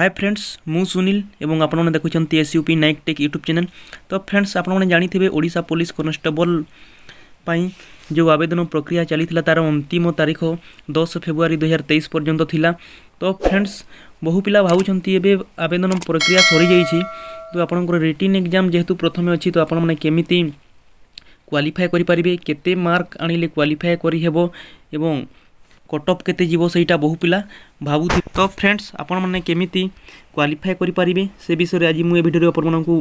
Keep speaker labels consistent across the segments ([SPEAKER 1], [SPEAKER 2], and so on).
[SPEAKER 1] hi friends मु सुनील এবং আপনারা দেখুছেন SUP Naik tech YouTube channel তো ফ্রেন্ডস আপনারা জানিথিবে ওড়িশা পুলিশ কনস্টেবল পাই যে আবেদন প্রক্রিয়া চালিয়েছিল তার অন্তিম তারিখ দশ ফেব্রুয়ারি দুই হাজার তেইশ পর্যন্ত লা তো ফ্রেন্ডস বহু পিলা ভাবুছেন এবে আবেদন প্রক্রিয়া সরি যাই তো আপনার রিটিন এক্সাম যেহেতু প্রথমে অছি তো আপনার কেমিতি কোয়ালিফাই করে পারে কেতে মার্ক আনলে কোয়ালিফাই করি হব এবং কটঅফ কেতে যাব সেইটা বহু পিলা ভাবুথি তো ফ্রেন্ডস আপন মানে কেমিতি কোয়ালিফাই করে পারিবে সে বিষয়ে আজি মু এ ভিডিওরে আপন মানকু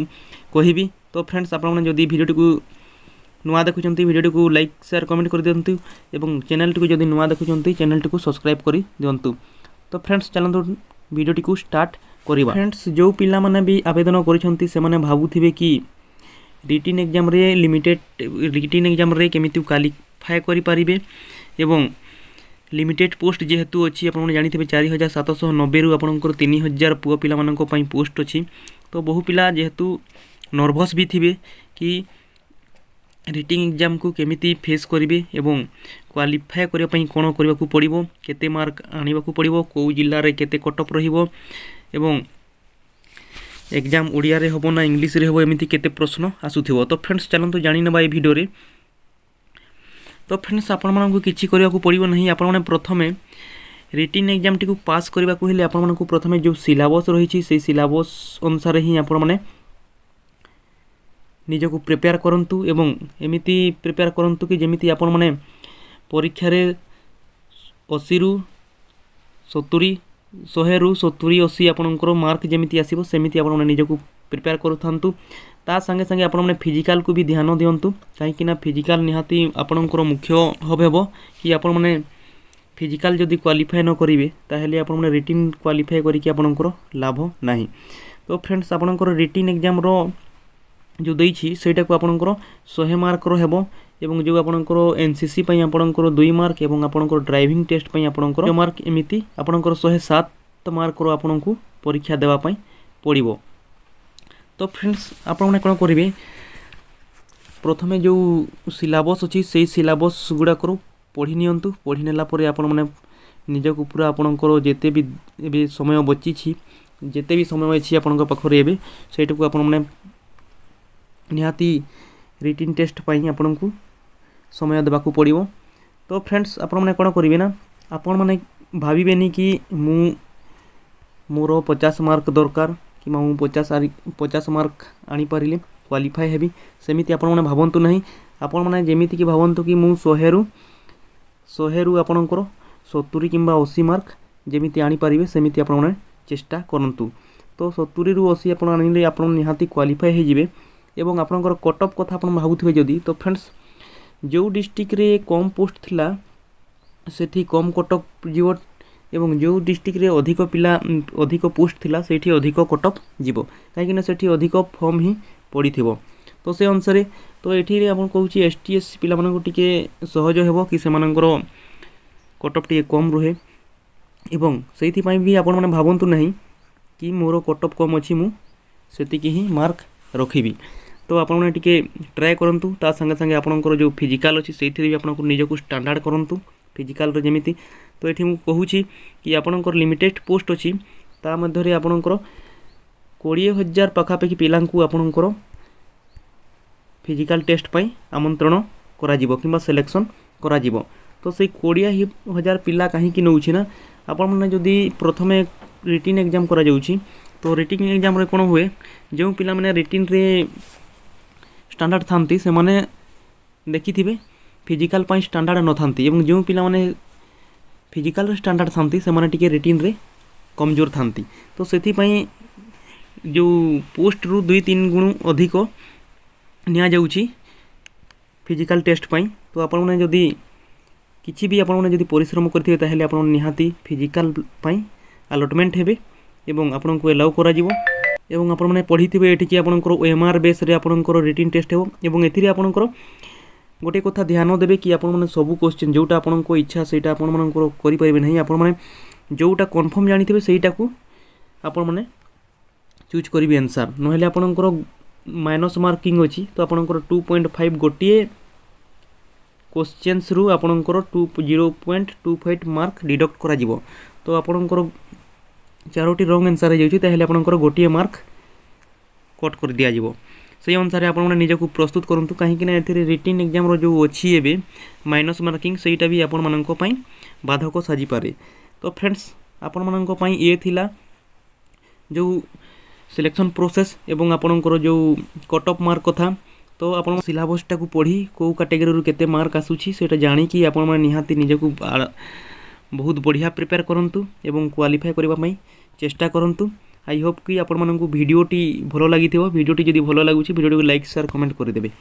[SPEAKER 1] কহিবি তো ফ্রেন্ডস আপন মানে যদি ভিডিওটিকু ନୂଆ ଦେଖୁଛନ୍ତି ଭିଡ଼ିଓଟିକୁ ଲାଇକ୍ ସେୟାର କମେଣ୍ଟ କରିଦିଅନ୍ତୁ ଏବଂ ଚ୍ୟାନେଲ୍ଟିକୁ ଯଦି ନୂଆ ଦେଖୁଛନ୍ତି ଚ୍ୟାନେଲ୍ଟିକୁ ସବସ୍କ୍ରାଇବ୍ କରିଦିଅନ୍ତୁ ତ ଫ୍ରେଣ୍ଡସ୍ ଚାଲନ୍ତୁ ଭିଡ଼ିଓଟିକୁ ଷ୍ଟାର୍ଟ କରିବା ଫ୍ରେଣ୍ଡସ୍ ଯେଉଁ ପିଲାମାନେ ବି ଆବେଦନ କରିଛନ୍ତି ସେମାନେ ଭାବୁଥିବେ କି ରିଟିନ୍ ଏକ୍ଜାମ୍ରେ ଲିମିଟେଡ଼ ରିଟିନ୍ ଏକ୍ଜାମ୍ରେ କେମିତି କ୍ୱାଲିଫାଏ କରିପାରିବେ ଏବଂ লিমিটেড পোস্ট যেহেতু ଅଛି ଆପଣମାନେ ଜାଣିଥିବେ ଚାରି ହଜାର ସାତଶହ ନବେରୁ ଆପଣଙ୍କର ତିନି ହଜାର ପୁଅ ପିଲାମାନଙ୍କ ପାଇଁ ପୋଷ୍ଟ ଅଛି ତ ବହୁ ପିଲା ଯେହେତୁ ନର୍ଭସ୍ ବି ଥିବେ କି ରିଟିଂ ଏକ୍ଜାମ୍କୁ କେମିତି ଫେସ୍ କରିବେ ଏବଂ କ୍ୱାଲିଫାଏ କରିବା ପାଇଁ କ'ଣ କରିବାକୁ ପଡ଼ିବ କେତେ ମାର୍କ ଆଣିବାକୁ ପଡ଼ିବ କେଉଁ ଜିଲ୍ଲାରେ କେତେ କଟଅଫ୍ ରହିବ ଏବଂ ଏକ୍ଜାମ୍ ଓଡ଼ିଆରେ ହେବ ନା ଇଂଲିଶରେ ହେବ ଏମିତି କେତେ ପ୍ରଶ୍ନ ଆସୁଥିବ ତ ଫ୍ରେଣ୍ଡସ୍ ଚାଲନ୍ତୁ ଜାଣିନେବା ଏ ଭିଡ଼ିଓରେ ତ ଫ୍ରେଣ୍ଡସ୍ ଆପଣମାନଙ୍କୁ କିଛି କରିବାକୁ ପଡ଼ିବ ନାହିଁ ଆପଣମାନେ ପ୍ରଥମେ ରିଟିନ୍ ଏକ୍ଜାମ୍ଟିକୁ ପାସ୍ କରିବାକୁ ହେଲେ ଆପଣମାନଙ୍କୁ ପ୍ରଥମେ ଯେଉଁ ସିଲାବସ୍ ରହିଛି ସେଇ ସିଲାବସ୍ ଅନୁସାରେ ହିଁ ଆପଣମାନେ ନିଜକୁ ପ୍ରିପେୟାର କରନ୍ତୁ ଏବଂ ଏମିତି ପ୍ରିପେୟାର କରନ୍ତୁ କି ଯେମିତି ଆପଣମାନେ ପରୀକ୍ଷାରେ ଅଶୀରୁ ସତୁରି ଶହେରୁ ସତୁରି ଅଶୀ ଆପଣଙ୍କର ମାର୍କ ଯେମିତି ଆସିବ ସେମିତି ଆପଣମାନେ ନିଜକୁ ପ୍ରିପେୟାର କରୁଥାନ୍ତୁ ତା ସାଙ୍ଗେ ସାଙ୍ଗେ ଆପଣମାନେ ଫିଜିକାଲକୁ ବି ଧ୍ୟାନ ଦିଅନ୍ତୁ କାହିଁକିନା ଫିଜିକାଲ ନିହାତି ଆପଣଙ୍କର ମୁଖ୍ୟ ହବ ହେବ କି ଆପଣମାନେ ଫିଜିକାଲ ଯଦି କ୍ୱାଲିଫାଏ ନ କରିବେ ତାହେଲେ ଆପଣମାନେ ରିଟିନ୍ କ୍ୱାଲିଫାଏ କରିକି ଆପଣଙ୍କର ଲାଭ ନାହିଁ ତ ଫ୍ରେଣ୍ଡସ୍ ଆପଣଙ୍କର ରିଟିନ୍ ଏକ୍ଜାମ୍ର ଯେଉଁ ଦେଇଛି ସେଇଟାକୁ ଆପଣଙ୍କର ଶହେ ମାର୍କର ହେବ ଏବଂ ଯେଉଁ ଆପଣଙ୍କର ଏନ୍ ସି ସି ପାଇଁ ଆପଣଙ୍କର ଦୁଇ ମାର୍କ ଏବଂ ଆପଣଙ୍କର ଡ୍ରାଇଭିଂ ଟେଷ୍ଟ ପାଇଁ ଆପଣଙ୍କର ମାର୍କ ଏମିତି ଆପଣଙ୍କର ଶହେ ସାତ ମାର୍କର ଆପଣଙ୍କୁ ପରୀକ୍ଷା ଦେବା ପାଇଁ ପଡ଼ିବ ତ ଫ୍ରେଣ୍ଡସ୍ ଆପଣମାନେ କ'ଣ କରିବେ ପ୍ରଥମେ ଯେଉଁ ସିଲାବସ୍ ଅଛି ସେଇ ସିଲାବସ୍ ଗୁଡ଼ାକରୁ ପଢ଼ି ନିଅନ୍ତୁ ପଢ଼ି ନେଲା ପରେ ଆପଣମାନେ ନିଜକୁ ପୁରା ଆପଣଙ୍କର ଯେତେ ବି ଏବେ ସମୟ ବଞ୍ଚିଛି ଯେତେ ବି ସମୟ ଅଛି ଆପଣଙ୍କ ପାଖରେ ଏବେ ସେଇଟାକୁ ଆପଣମାନେ निहाती रिटिन टेस्ट पर आपन को समय देवाक पड़ो तो फ्रेंड्स आपने कौन करेंगे ना आपण मैंने भावे नहीं कि मु मोर पचास मार्क दरकार कि मुझे पचास पचास मार्क आनी पारे क्वाफाए हेबी सेमती आपने भावतु ना आपण मैंने जमीक भावतु कि मुझे शहे रु आपण सतुरी कि अशी मार्क जमी आनीपारे सेमती आपने चेष्टा करूँ तो सतुरी रू अशी आपड़ आपड़ निहाती क्वाफाए এবং আপনার কট অফ কথা আপনার ভাবুবে যদি তো ফ্রেন্ডস যে ডিস্ট্রিক্টরে কম পোস্ট লা সেটি কম কট অফ যাব এবং যে ডিস্ট্রিক্টরে অধিক পিলা অধিক পোস্ট লা সেটি অধিক কট অফ যাব কিনা সেটি অধিক ফর্ম হি পড়িথিব তো সে অনুসারে তো এটি আপনার কৌছি এস টি এস পিলামানকু টিকে সহজ হব কি সেমানଙ୍କର কট অফ টিকে কম রুহে এবং সেইপাই বি আপনার ভাবতু না কি মোর কট অফ কম অছি মু সেটিকি হি মার্ক ରଖିବି ତ ଆପଣମାନେ ଟିକେ ଟ୍ରାଏ କରନ୍ତୁ ତା ସାଙ୍ଗେ ସାଙ୍ଗେ ଆପଣଙ୍କର ଯେଉଁ ଫିଜିକାଲ୍ ଅଛି ସେଇଥିରେ ବି ଆପଣଙ୍କୁ ନିଜକୁ ଷ୍ଟାଣ୍ଡାର୍ଡ଼ କରନ୍ତୁ ଫିଜିକାଲ୍ର ଯେମିତି ତ ଏଠି ମୁଁ କହୁଛି କି ଆପଣଙ୍କର ଲିମିଟେଡ଼୍ ପୋଷ୍ଟ ଅଛି ତା ମଧ୍ୟରେ ଆପଣଙ୍କର କୋଡ଼ିଏ ହଜାର ପାଖାପାଖି ପିଲାଙ୍କୁ ଆପଣଙ୍କର ଫିଜିକାଲ୍ ଟେଷ୍ଟ ପାଇଁ ଆମନ୍ତ୍ରଣ କରାଯିବ କିମ୍ବା ସିଲେକ୍ସନ୍ କରାଯିବ ତ ସେଇ କୋଡ଼ିଏ ହଜାର ପିଲା କାହିଁକି ନେଉଛି ନା ଆପଣମାନେ ଯଦି ପ୍ରଥମେ ରିଟିନ୍ ଏକ୍ଜାମ୍ କରାଯାଉଛି ତ ରିଟିନ୍ ଏକ୍ଜାମ୍ରେ କ'ଣ ହୁଏ ଯେଉଁ ପିଲାମାନେ ରିଟିନ୍ରେ स्टांडार्ड था से थे फिजिकाल स्टांडार्ड न था जो पाने फिजिकाल स्टाडार्ड था से रिटिन्रे कमजोर था तो से जो पोस्ट रु दुई तीन गुण अधिक नि फिजिकाल टेस्ट तो आपने जदि किसी भी आपने परिश्रम करेंगे तो आप निहाती फिजिकाल अलटमेंट हे आपको एलाउ कर এবং ଆପଣମାନେ ପଢ଼ିଥିବେ ଏଠିକି ଆପଣଙ୍କର ଓ ଏମ୍ ଆର୍ ବେସ୍ରେ ଆପଣଙ୍କର ରିଟିନ୍ ଟେଷ୍ଟ ହେବ ଏବଂ ଏଥିରେ ଆପଣଙ୍କର ଗୋଟିଏ କଥା ଧ୍ୟାନ ଦେବେ କି ଆପଣମାନେ ସବୁ କୋଶ୍ଚିନ୍ ଯେଉଁଟା ଆପଣଙ୍କ ଇଚ୍ଛା ସେଇଟା ଆପଣମାନଙ୍କର କରିପାରିବେ ନାହିଁ ଆପଣମାନେ ଯେଉଁଟା କନଫର୍ମ ଜାଣିଥିବେ ସେଇଟାକୁ ଆପଣମାନେ ଚୁଜ୍ କରିବେ ଆନ୍ସର୍ ନହେଲେ ଆପଣଙ୍କର ମାଇନସ୍ ମାର୍କିଂ ଅଛି ତ ଆପଣଙ୍କର ଟୁ ପଏଣ୍ଟ ଫାଇଭ୍ ଗୋଟିଏ କୋଶ୍ଚେନ୍ସରୁ ଆପଣଙ୍କର two zero point two five mark deduct କରାଯିବ ତ ଆପଣଙ୍କର ଚାରୋଟି ରଙ୍ଗ ଆନ୍ସର୍ ହେଇଯାଉଛି ତାହେଲେ ଆପଣଙ୍କର ଗୋଟିଏ ମାର୍କ କଟ୍ କରି ଦିଆଯିବ ସେହି ଅନୁସାରେ ଆପଣମାନେ ନିଜକୁ ପ୍ରସ୍ତୁତ କରନ୍ତୁ କାହିଁକିନା ଏଥିରେ ରିଟିନ୍ ଏକ୍ଜାମ୍ର ଯେଉଁ ଅଛି ଏବେ ମାଇନସ୍ ମାର୍କିଂ ସେଇଟା ବି ଆପଣମାନଙ୍କ ପାଇଁ ବାଧକ ସାଜିପାରେ ତ ଫ୍ରେଣ୍ଡସ୍ ଆପଣମାନଙ୍କ ପାଇଁ ଇଏ ଥିଲା ଯେଉଁ ସିଲେକ୍ସନ୍ ପ୍ରୋସେସ୍ ଏବଂ ଆପଣଙ୍କର ଯେଉଁ କଟ୍ ଅଫ୍ ମାର୍କ କଥା ତ ଆପଣ ସିଲାବସ୍ଟାକୁ ପଢ଼ି କେଉଁ କାଟେଗୋରୀରୁ କେତେ ମାର୍କ ଆସୁଛି ସେଇଟା ଜାଣିକି ଆପଣମାନେ ନିହାତି ନିଜକୁ ବହୁତ ବଢ଼ିଆ ପ୍ରିପେୟାର କରନ୍ତୁ ଏବଂ କ୍ୱାଲିଫାଏ କରିବା ପାଇଁ ଚେଷ୍ଟା କରନ୍ତୁ ଆଇ ହୋପ୍ କି ଆପଣମାନଙ୍କୁ ଭିଡ଼ିଓଟି ଭଲ ଲାଗିଥିବ ଭିଡ଼ିଓଟି ଯଦି ଭଲ ଲାଗୁଛି ଭିଡ଼ିଓଟିକୁ ଲାଇକ୍ ସେୟାର କମେଣ୍ଟ କରିଦେବେ